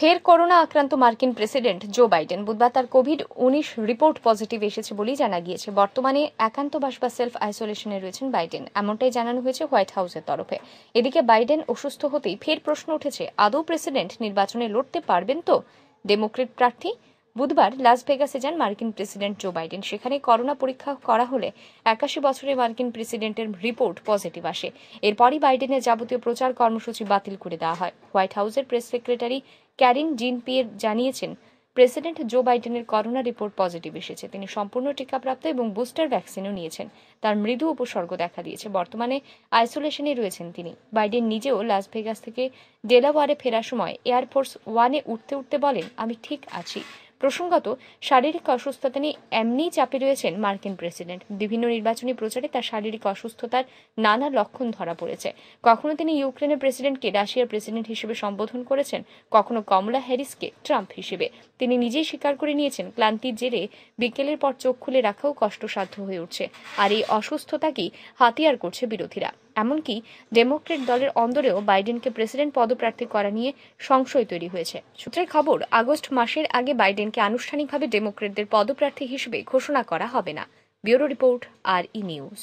ফের করোনা আক্রান্ত মার্কিন প্রেসিডেন্ট জো বাইডেন বুধবার তার কোভিড উনিশ রিপোর্ট পজিটিভ এসেছে বলেই জানা গিয়েছে বর্তমানে একান্ত বাস বা সেলফ আইসোলেশনে রয়েছেন বাইডেন এমনটাই জানানো হয়েছে হোয়াইট হাউসের তরফে এদিকে বাইডেন অসুস্থ হতেই ফের প্রশ্ন উঠেছে আদৌ প্রেসিডেন্ট নির্বাচনে লড়তে পারবেন তো ডেমোক্রেট প্রার্থী বুধবার লাস ভেগাসে যান মার্কিন প্রেসিডেন্ট জো বাইডেন সেখানে করোনা পরীক্ষা করা হলে একাশি বছরে মার্কিন প্রেসিডেন্টের রিপোর্ট পজিটিভ আসে এরপরই বাইডেনের যাবতীয় প্রচার কর্মসূচি বাতিল করে দেওয়া হয় হোয়াইট হাউসের press secretary Karine Jean Pierre জানিয়েছেন প্রেসিডেন্ট জো বাইডেনের করোনা রিপোর্ট পজিটিভ এসেছে তিনি সম্পূর্ণ টিকাপ্রাপ্ত এবং বুস্টার ভ্যাকসিনও নিয়েছেন তার মৃদু উপসর্গ দেখা দিয়েছে বর্তমানে আইসোলেশনে রয়েছেন তিনি বাইডেন নিজেও লাস ভেগাস থেকে ডেলাওয়ারে ফেরার সময় এয়ারফোর্স ওয়ানে উঠতে উঠতে বলেন আমি ঠিক আছি প্রসঙ্গত শারীরিক অসুস্থতা নিয়ে এমনিই চাপে রয়েছেন মার্কিন প্রেসিডেন্ট বিভিন্ন নির্বাচনী প্রচারে তার শারীরিক অসুস্থতার নানা লক্ষণ ধরা পড়েছে কখনো তিনি ইউক্রেনের প্রেসিডেন্টকে রাশিয়ার প্রেসিডেন্ট হিসেবে সম্বোধন করেছেন কখনো কমলা হ্যারিসকে ট্রাম্প হিসেবে তিনি নিজেই স্বীকার করে নিয়েছেন ক্লান্তির জেরে বিকেলের পর চোখ খুলে রাখাও কষ্টসাধ্য হয়ে উঠছে আর এই অসুস্থতাকেই হাতিয়ার করছে বিরোধীরা এমনকি ডেমোক্রেট দলের অন্দরেও বাইডেনকে প্রেসিডেন্ট পদপ্রার্থী করা নিয়ে সংশয় তৈরি হয়েছে সূত্রের খবর আগস্ট মাসের আগে বাইডেনকে আনুষ্ঠানিকভাবে ডেমোক্রেটদের পদপ্রার্থী হিসেবে ঘোষণা করা হবে না ব্যুরো রিপোর্ট আর ই নিউজ